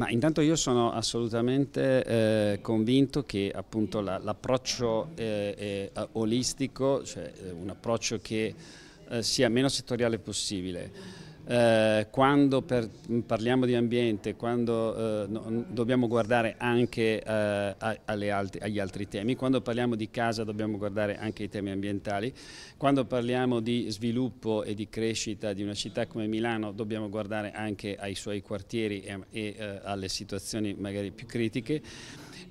Ma intanto io sono assolutamente eh, convinto che l'approccio la, eh, eh, olistico, cioè eh, un approccio che eh, sia meno settoriale possibile, eh, quando per, parliamo di ambiente, quando eh, no, dobbiamo guardare anche eh, alt agli altri temi, quando parliamo di casa dobbiamo guardare anche ai temi ambientali, quando parliamo di sviluppo e di crescita di una città come Milano dobbiamo guardare anche ai suoi quartieri e, e eh, alle situazioni magari più critiche.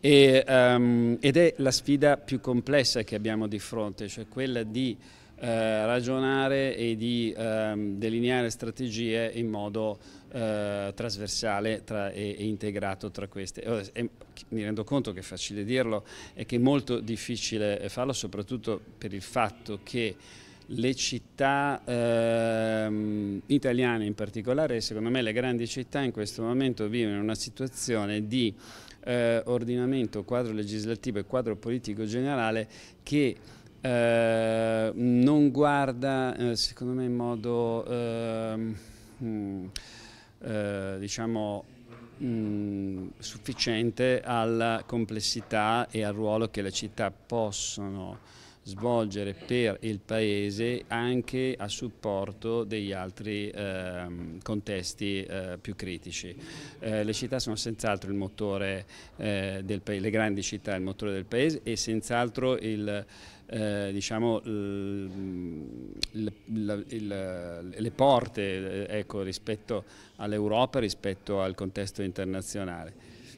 E, um, ed è la sfida più complessa che abbiamo di fronte, cioè quella di eh, ragionare e di ehm, delineare strategie in modo eh, trasversale tra, e, e, integrato tra queste. Eh, e, mi rendo conto che è facile dirlo e che è molto difficile farlo, soprattutto per il fatto che le città ehm, italiane in particolare, secondo me le grandi città in questo momento vivono una situazione di eh, ordinamento, quadro legislativo e quadro politico generale che eh, non guarda, eh, secondo me, in modo mh, ehm, mm, eh, diciamo, mh, mm, sufficiente alla complessità e al ruolo che le città possono svolgere per il Paese anche a supporto degli altri eh, contesti eh, più critici. Eh, le città sono senz'altro il motore eh, del Paese, le grandi città il motore del Paese e senz'altro il eh, diciamo, il, il, il, le porte eh, ecco, rispetto all'Europa, rispetto al contesto internazionale.